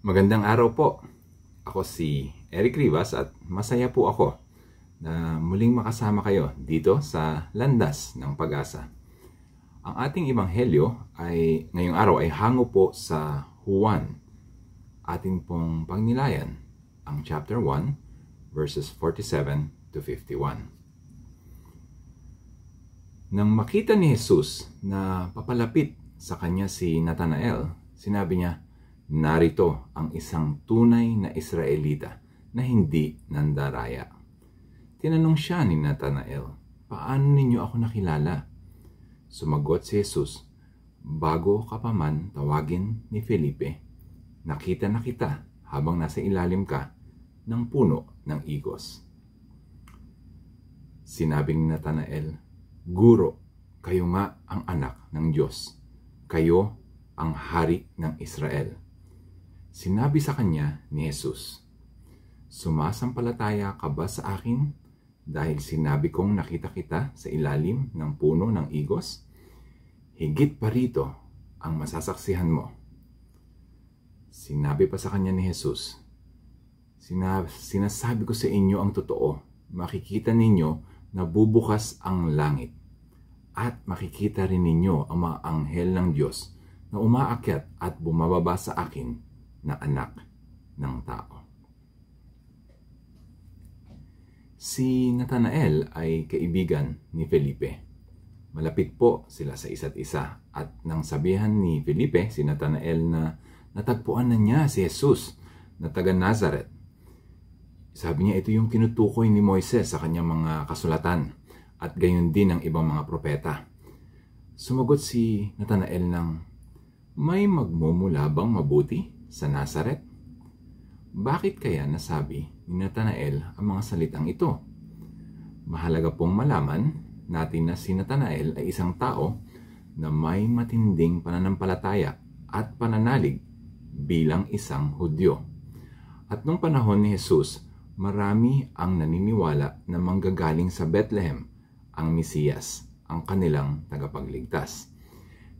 Magandang araw po. Ako si Eric Rivas at masaya po ako na muling makasama kayo dito sa Landas ng Pag-asa. Ang ating ebanghelyo ay ngayong araw ay hango po sa Juan. ating pong pangnilayan, ang chapter 1 verses 47 to 51. Nang makita ni Jesus na papalapit sa kanya si Nathanael, sinabi niya, Narito ang isang tunay na Israelita na hindi nandaraya. Tinanong siya ni Nathanael, Paano ninyo ako nakilala? Sumagot si Jesus, Bago ka pa man tawagin ni Felipe, nakita na kita habang nasa ilalim ka ng puno ng igos. Sinabi ni Nathanael, Guro, kayo nga ang anak ng Diyos. Kayo ang hari ng Israel. Sinabi sa kanya ni Jesus, Sumasampalataya ka ba sa akin dahil sinabi kong nakita kita sa ilalim ng puno ng igos? Higit pa rito ang masasaksihan mo. Sinabi pa sa kanya ni Jesus, Sinab- Sinasabi ko sa inyo ang totoo, makikita ninyo na bubukas ang langit at makikita rin ninyo ang mga anghel ng Diyos na umaakyat at bumababa sa akin na anak ng tao. Si Nathanael ay kaibigan ni Felipe. Malapit po sila sa isa't isa at nang sabihan ni Felipe si Nathanael na natagpuan na niya si Jesus na taga Nazareth. Sabi niya ito yung kinutukoy ni Moises sa kanyang mga kasulatan at gayon din ang ibang mga propeta. Sumagot si Nathanael ng, May magmumula bang mabuti? sa Nazaret? Bakit kaya nasabi ni Nathanael ang mga salitang ito? Mahalaga pong malaman natin na si Nathanael ay isang tao na may matinding pananampalataya at pananalig bilang isang Hudyo. At nung panahon ni Jesus, marami ang naniniwala na manggagaling sa Bethlehem ang Mesiyas, ang kanilang tagapagligtas.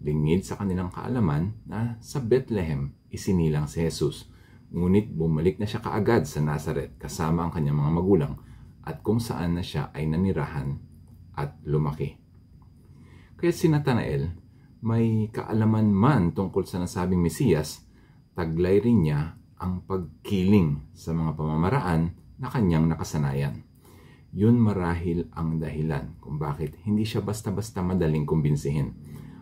Lingid sa kanilang kaalaman na sa Bethlehem isinilang si Jesus. Ngunit bumalik na siya kaagad sa Nazareth kasama ang kanyang mga magulang at kung saan na siya ay nanirahan at lumaki. Kaya si Nathanael, may kaalaman man tungkol sa nasabing Mesiyas, taglay rin niya ang pagkiling sa mga pamamaraan na kanyang nakasanayan. Yun marahil ang dahilan kung bakit hindi siya basta-basta madaling kumbinsihin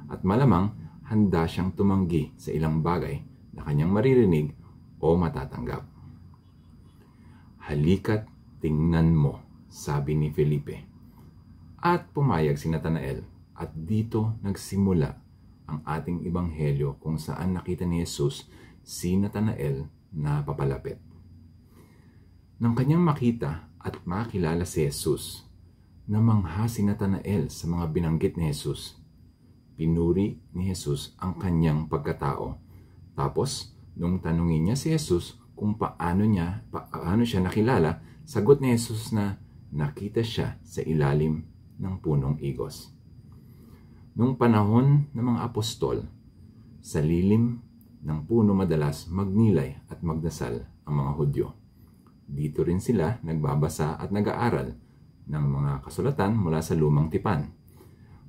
at malamang handa siyang tumanggi sa ilang bagay na kanyang maririnig o matatanggap. Halika't tingnan mo, sabi ni Felipe. At pumayag si Nathanael at dito nagsimula ang ating ibanghelyo kung saan nakita ni Jesus si Nathanael na papalapit. Nang kanyang makita at makilala si Jesus, namangha si Nathanael sa mga binanggit ni Jesus. Pinuri ni Jesus ang kanyang pagkatao tapos, nung tanungin niya si Jesus kung paano niya, paano siya nakilala, sagot ni Jesus na nakita siya sa ilalim ng punong igos. Nung panahon ng mga apostol, sa lilim ng puno madalas magnilay at magdasal ang mga Hudyo. Dito rin sila nagbabasa at nag-aaral ng mga kasulatan mula sa lumang tipan.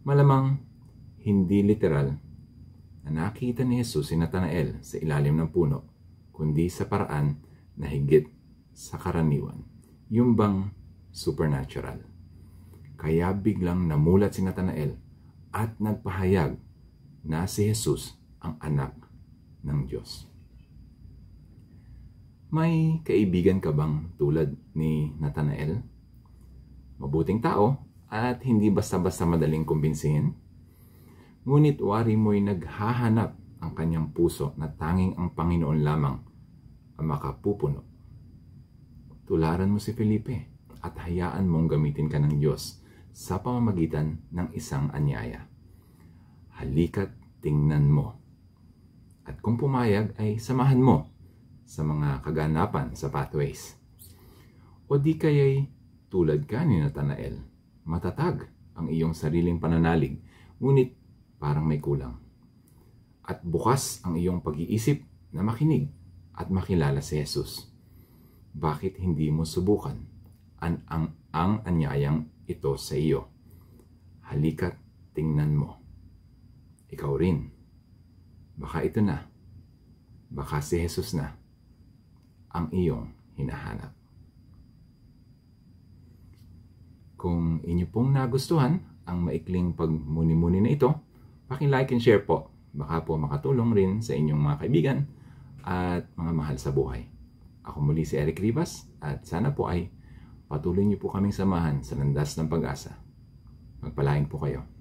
Malamang hindi literal na nakita ni Jesus si Natanael sa ilalim ng puno, kundi sa paraan na higit sa karaniwan, yung bang supernatural. Kaya biglang namulat si Natanael at nagpahayag na si Jesus ang anak ng Diyos. May kaibigan ka bang tulad ni Nathanael? Mabuting tao at hindi basta-basta madaling kumbinsihin? Ngunit wari mo'y naghahanap ang kanyang puso na tanging ang Panginoon lamang ang makapupuno. Tularan mo si Felipe at hayaan mong gamitin ka ng Diyos sa pamamagitan ng isang anyaya. Halika't tingnan mo. At kung pumayag ay samahan mo sa mga kaganapan sa pathways. O di kaya'y tulad ka ni Nathanael, matatag ang iyong sariling pananalig, ngunit parang may kulang. At bukas ang iyong pag-iisip na makinig at makilala si Jesus. Bakit hindi mo subukan ang, ang, ang anyayang ito sa iyo? Halika't tingnan mo. Ikaw rin. Baka ito na. Baka si Jesus na ang iyong hinahanap. Kung inyo pong nagustuhan ang maikling pagmuni-muni na ito, like and share po. Baka po makatulong rin sa inyong mga kaibigan at mga mahal sa buhay. Ako muli si Eric Rivas at sana po ay patuloy niyo po kaming samahan sa landas ng pag-asa. Magpalaing po kayo.